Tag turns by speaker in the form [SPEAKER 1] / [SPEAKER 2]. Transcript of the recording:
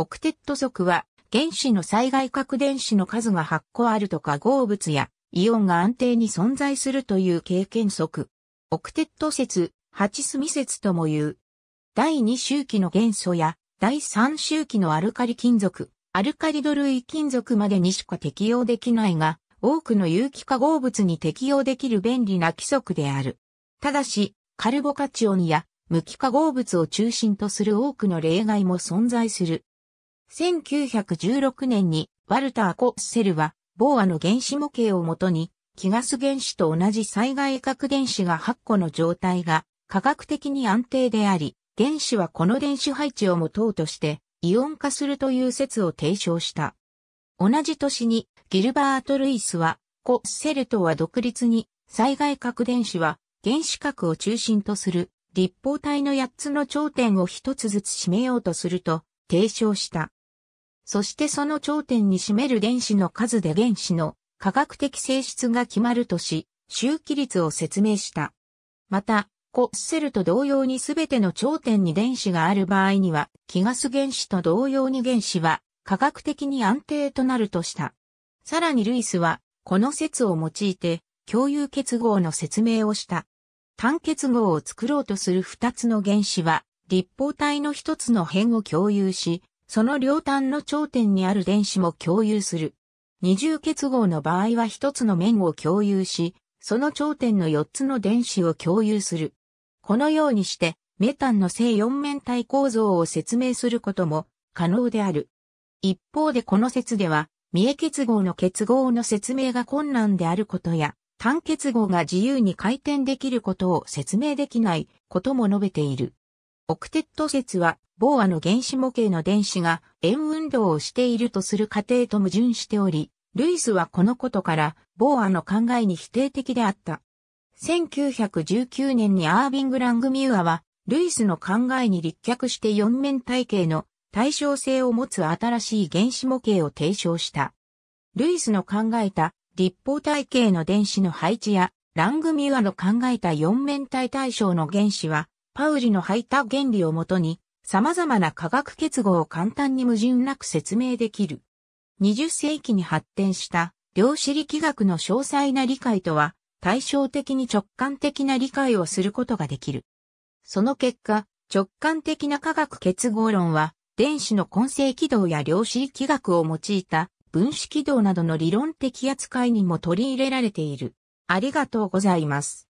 [SPEAKER 1] オクテット族は、原子の最外核電子の数が8個あるとか合物やイオンが安定に存在するという経験則。オクテット説、8ミ説とも言う。第2周期の元素や第3周期のアルカリ金属、アルカリド類金属までにしか適用できないが、多くの有機化合物に適用できる便利な規則である。ただし、カルボカチオンや無機化合物を中心とする多くの例外も存在する。1916年にワルター・コッセルは、ボーアの原子模型をもとに、気ガス原子と同じ災害核電子が8個の状態が科学的に安定であり、原子はこの電子配置をもうとして、イオン化するという説を提唱した。同じ年に、ギルバート・ルイスは、コ・ッセルとは独立に、災害核電子は、原子核を中心とする、立方体の8つの頂点を1つずつ締めようとすると、提唱した。そしてその頂点に占める電子の数で原子の科学的性質が決まるとし、周期率を説明した。また、コッセルと同様に全ての頂点に電子がある場合には、気ガス原子と同様に原子は科学的に安定となるとした。さらにルイスは、この説を用いて、共有結合の説明をした。単結合を作ろうとする二つの原子は、立方体の一つの辺を共有し、その両端の頂点にある電子も共有する。二重結合の場合は一つの面を共有し、その頂点の四つの電子を共有する。このようにして、メタンの正四面体構造を説明することも可能である。一方でこの説では、三重結合の結合の説明が困難であることや、単結合が自由に回転できることを説明できないことも述べている。オクテット説はボーアの原子模型の電子が円運動をしているとする過程と矛盾しており、ルイスはこのことから、ボーアの考えに否定的であった。1919年にアービング・ラング・ミューアは、ルイスの考えに立脚して四面体系の対称性を持つ新しい原子模型を提唱した。ルイスの考えた立方体系の電子の配置や、ラング・ミュアの考えた四面体対象の原子は、パウリの吐いた原理をもとに様々な化学結合を簡単に矛盾なく説明できる。20世紀に発展した量子力学の詳細な理解とは対照的に直感的な理解をすることができる。その結果、直感的な化学結合論は電子の根性軌道や量子力学を用いた分子軌道などの理論的扱いにも取り入れられている。ありがとうございます。